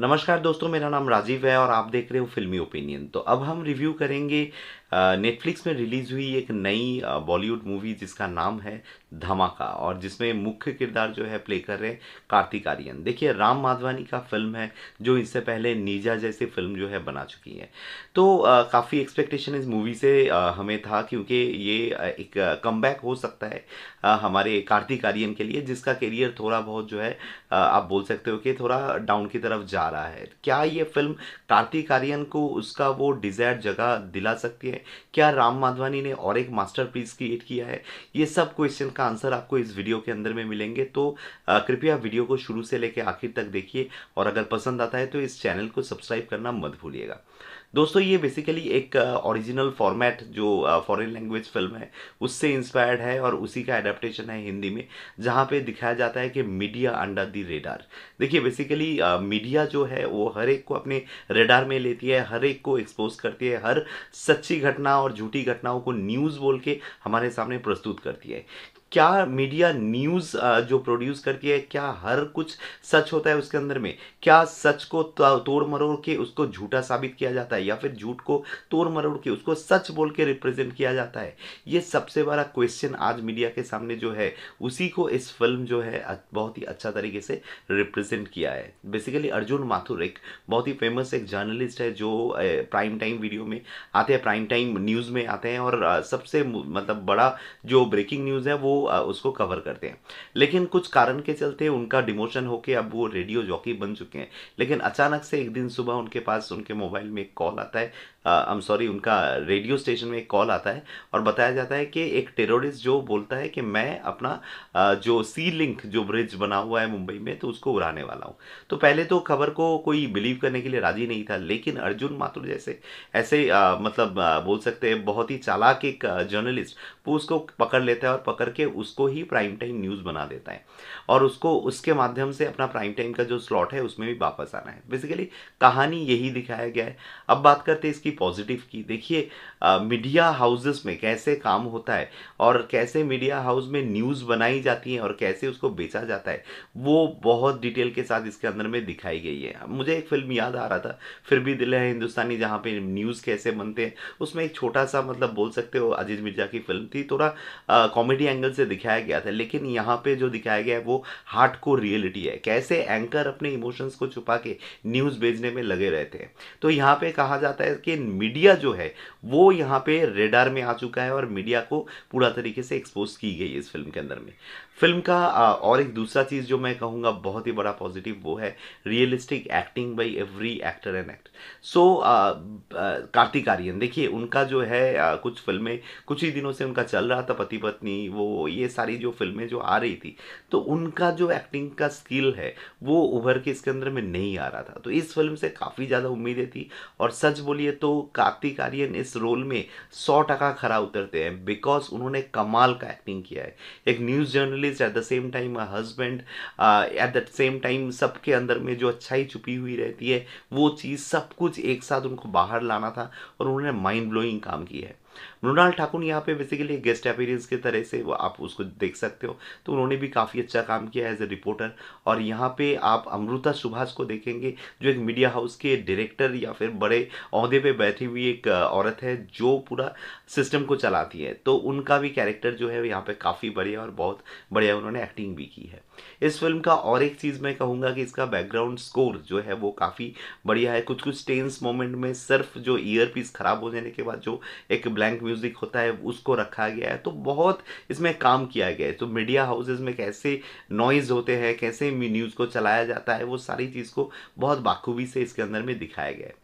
नमस्कार दोस्तों मेरा नाम राजीव है और आप देख रहे हो फिल्मी ओपिनियन तो अब हम रिव्यू करेंगे नेटफ्लिक्स में रिलीज़ हुई एक नई बॉलीवुड मूवी जिसका नाम है धमाका और जिसमें मुख्य किरदार जो है प्ले कर रहे हैं कार्तिक आर्यन देखिए राम माधवानी का फिल्म है जो इससे पहले नीजा जैसी फिल्म जो है बना चुकी है तो काफ़ी एक्सपेक्टेशन इस मूवी से हमें था क्योंकि ये एक कम हो सकता है हमारे कार्तिक आर्यन के लिए जिसका करियर थोड़ा बहुत जो है आप बोल सकते हो कि थोड़ा डाउन की तरफ जा रहा है क्या ये फिल्म कार्तिक आर्यन को उसका वो डिज़ायर जगह दिला सकती है क्या राम माधवानी ने और एक मास्टर पीस क्रिएट किया है ये सब क्वेश्चन का आंसर आपको इस वीडियो के अंदर में मिलेंगे तो कृपया वीडियो को शुरू से लेकर आखिर तक देखिए और अगर पसंद आता है तो इस चैनल को सब्सक्राइब करना मत भूलिएगा दोस्तों ये बेसिकली एक ओरिजिनल फॉर्मेट जो फॉरेन लैंग्वेज फिल्म है उससे इंस्पायर्ड है और उसी का एडेप्टेशन है हिंदी में जहाँ पे दिखाया जाता है कि मीडिया अंडर दी रेडार देखिए बेसिकली मीडिया जो है वो हर एक को अपने रेडार में लेती है हर एक को एक्सपोज करती है हर सच्ची घटना और झूठी घटनाओं को न्यूज़ बोल के हमारे सामने प्रस्तुत करती है क्या मीडिया न्यूज़ जो प्रोड्यूस करती है क्या हर कुछ सच होता है उसके अंदर में क्या सच को तो, तोड़ मरोड़ के उसको झूठा साबित किया जाता है या फिर झूठ को तोड़ मरोड़ के उसको सच बोल के रिप्रेजेंट किया जाता है ये सबसे बड़ा क्वेश्चन आज मीडिया के सामने जो है उसी को इस फिल्म जो है बहुत ही अच्छा तरीके से रिप्रेजेंट किया है बेसिकली अर्जुन माथुर एक बहुत ही फेमस एक जर्नलिस्ट है जो प्राइम टाइम वीडियो में आते हैं प्राइम टाइम न्यूज़ में आते हैं और सबसे मतलब बड़ा जो ब्रेकिंग न्यूज़ है वो उसको कवर करते हैं लेकिन कुछ कारण के चलते उनका डिमोशन होकर अब वो रेडियो जॉकी बन चुके हैं लेकिन अचानक से एक दिन सुबह उनके पास उनके मोबाइल में एक कॉल आता है आई एम सॉरी उनका रेडियो स्टेशन में एक कॉल आता है और बताया जाता है कि एक टेररिस्ट जो बोलता है कि मैं अपना जो सी लिंक जो ब्रिज बना हुआ है मुंबई में तो उसको उड़ाने वाला हूँ तो पहले तो खबर को कोई बिलीव करने के लिए राजी नहीं था लेकिन अर्जुन माथुर जैसे ऐसे आ, मतलब आ, बोल सकते हैं बहुत ही चालाक एक जर्नलिस्ट वो उसको पकड़ लेता है और पकड़ के उसको ही प्राइम टाइम न्यूज़ बना देता है और उसको उसके माध्यम से अपना प्राइम टाइम का जो स्लॉट है उसमें भी वापस आना है बेसिकली कहानी यही दिखाया गया है अब बात करते हैं इसकी पॉजिटिव की देखिए मीडिया हाउसेस में कैसे काम होता है और कैसे मीडिया हाउस में न्यूज़ बनाई जाती है और कैसे उसको बेचा जाता है वो बहुत डिटेल के साथ इसके अंदर में दिखाई गई है मुझे एक फिल्म याद आ रहा था फिर भी दिल है हिंदुस्तानी जहाँ पे न्यूज़ कैसे बनते हैं उसमें एक छोटा सा मतलब बोल सकते हो अजीज मिर्जा की फिल्म थी थोड़ा कॉमेडी एंगल से दिखाया गया था लेकिन यहाँ पर जो दिखाया गया है वो हार्ट को रियलिटी है कैसे एंकर अपने इमोशंस को छुपा के न्यूज़ भेजने में लगे रहते हैं तो यहाँ पे कहा जाता है कि लेकिन मीडिया जो है वो यहाँ पे रेडार में आ चुका है और मीडिया को पूरा तरीके से एक्सपोज की गई इस फिल्म के अंदर में फिल्म का और एक दूसरा चीज़ जो मैं कहूँगा बहुत ही बड़ा पॉजिटिव वो है realistic acting by every actor and act so Kartik Aaryan देखिए उनका जो है आ, कुछ फिल्में कुछ ही दिनों से उनका चल रहा था पति पत्नी वो ये सारी जो फिल्में जो आ रही थी तो उनका जो एक्टिंग का स्किल है वो उभर के इसके अंदर में नहीं आ रहा था तो इस फिल्म से काफ़ी ज़्यादा उम्मीदें थी और सच बोलिए तो कार्तिक आर्यन इस रोल में सौ टका खरा उतरते हैं बिकॉज उन्होंने कमाल का एक्टिंग किया है एक news journalist at the same time husband at the same time सबके अंदर में जो अच्छाई छुपी हुई रहती है वो चीज़ सब कुछ एक साथ उनको बाहर लाना था और उन्होंने माइंड ब्लोइंग काम किया है मृणाल ठाकुर यहाँ पे बेसिकली गेस्ट अपीरियंस की तरह से आप उसको देख सकते हो तो उन्होंने भी काफ़ी अच्छा काम किया एज ए रिपोर्टर और यहाँ पे आप अमृता सुभाष को देखेंगे जो एक मीडिया हाउस के डायरेक्टर या फिर बड़े अहदे पे बैठी हुई एक औरत है जो पूरा सिस्टम को चलाती है तो उनका भी कैरेक्टर जो है यहाँ पर काफ़ी बढ़िया और बहुत बढ़िया उन्होंने एक्टिंग भी की है इस फिल्म का और एक चीज़ मैं कहूँगा कि इसका बैकग्राउंड स्कोर जो है वो काफ़ी बढ़िया है कुछ कुछ टेंस मोमेंट में सिर्फ जो ईयर पीस ख़राब हो जाने के बाद जो एक ब्लैंक म्यूज़िक होता है उसको रखा गया है तो बहुत इसमें काम किया गया है तो मीडिया हाउसेज में कैसे नॉइज़ होते हैं कैसे न्यूज़ को चलाया जाता है वो सारी चीज़ को बहुत बाखूबी से इसके अंदर में दिखाया गया है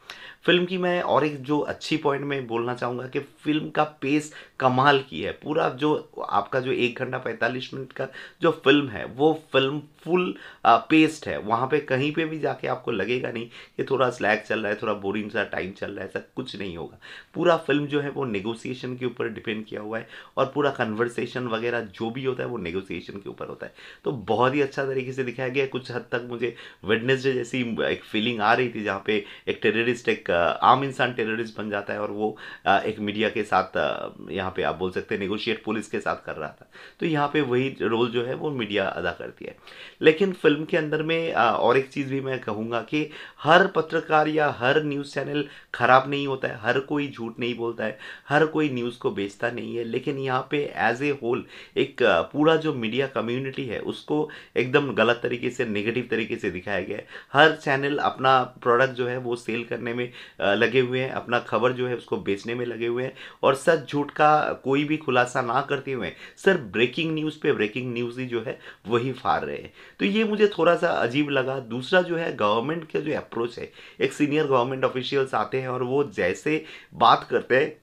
फिल्म की मैं और एक जो अच्छी पॉइंट में बोलना चाहूँगा कि फिल्म का पेस कमाल की है पूरा जो आपका जो एक घंटा पैंतालीस मिनट का जो फिल्म है वो फिल्म फुल पेस्ड है वहाँ पे कहीं पे भी जाके आपको लगेगा नहीं कि थोड़ा स्लैग चल रहा है थोड़ा बोरिंग सा टाइम चल रहा है ऐसा कुछ नहीं होगा पूरा फिल्म जो है वो नेगोसिएशन के ऊपर डिपेंड किया हुआ है और पूरा कन्वर्सेशन वगैरह जो भी होता है वो नेगोसिएशन के ऊपर होता है तो बहुत ही अच्छा तरीके से दिखाया गया कुछ हद तक मुझे वेडनेसडे जैसी एक फीलिंग आ रही थी जहाँ पे एक टेररिस्ट टेररिस्ट एक uh, आम इंसान टेररिस्ट बन जाता है और वो uh, एक मीडिया के साथ uh, यहाँ पे आप बोल सकते हैं नेगोशिएट पुलिस के साथ कर रहा था तो यहाँ पे वही रोल जो है वो मीडिया अदा करती है लेकिन फिल्म के अंदर में और एक चीज़ भी मैं कहूँगा कि हर पत्रकार या हर न्यूज़ चैनल ख़राब नहीं होता है हर कोई झूठ नहीं बोलता है हर कोई न्यूज़ को बेचता नहीं है लेकिन यहाँ पे एज ए होल एक पूरा जो मीडिया कम्युनिटी है उसको एकदम गलत तरीके से नेगेटिव तरीके से दिखाया गया है हर चैनल अपना प्रोडक्ट जो है वो सेल करने करने में लगे हुए हैं अपना खबर जो है उसको बेचने में लगे हुए हैं और सच झूठ का कोई भी खुलासा ना करते हुए सर ब्रेकिंग न्यूज़ पे ब्रेकिंग न्यूज़ ही जो है वही फार रहे हैं तो ये मुझे थोड़ा सा अजीब लगा दूसरा जो है गवर्नमेंट का जो अप्रोच है एक सीनियर गवर्नमेंट ऑफिशियल्स आते हैं और वो जैसे बात करते हैं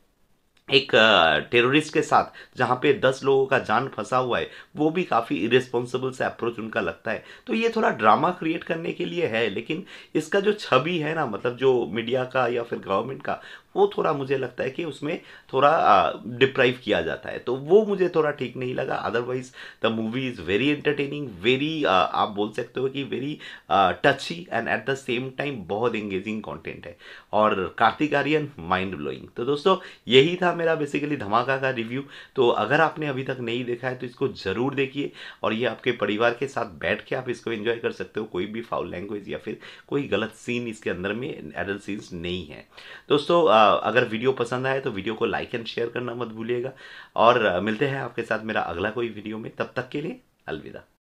एक टेररिस्ट के साथ जहाँ पे दस लोगों का जान फंसा हुआ है वो भी काफ़ी इरेस्पॉन्सिबल से अप्रोच उनका लगता है तो ये थोड़ा ड्रामा क्रिएट करने के लिए है लेकिन इसका जो छवि है ना मतलब जो मीडिया का या फिर गवर्नमेंट का वो थोड़ा मुझे लगता है कि उसमें थोड़ा डिप्राइव किया जाता है तो वो मुझे थोड़ा ठीक नहीं लगा otherwise the movie is very entertaining very आप बोल सकते हो कि very touchy and at the same time बहुत एंगेजिंग कॉन्टेंट है और कार्तिक आर्यन माइंड ब्लोइंग तो दोस्तों यही था मेरा बेसिकली धमाका का रिव्यू तो अगर आपने अभी तक नहीं देखा है तो इसको ज़रूर देखिए और ये आपके परिवार के साथ बैठ के आप इसको एंजॉय कर सकते हो कोई भी फाउल लैंग्वेज या फिर कोई गलत सीन इसके अंदर में एडल्ट सीन्स नहीं है दोस्तों अगर वीडियो पसंद आए तो वीडियो को लाइक एंड शेयर करना मत भूलिएगा और मिलते हैं आपके साथ मेरा अगला कोई वीडियो में तब तक के लिए अलविदा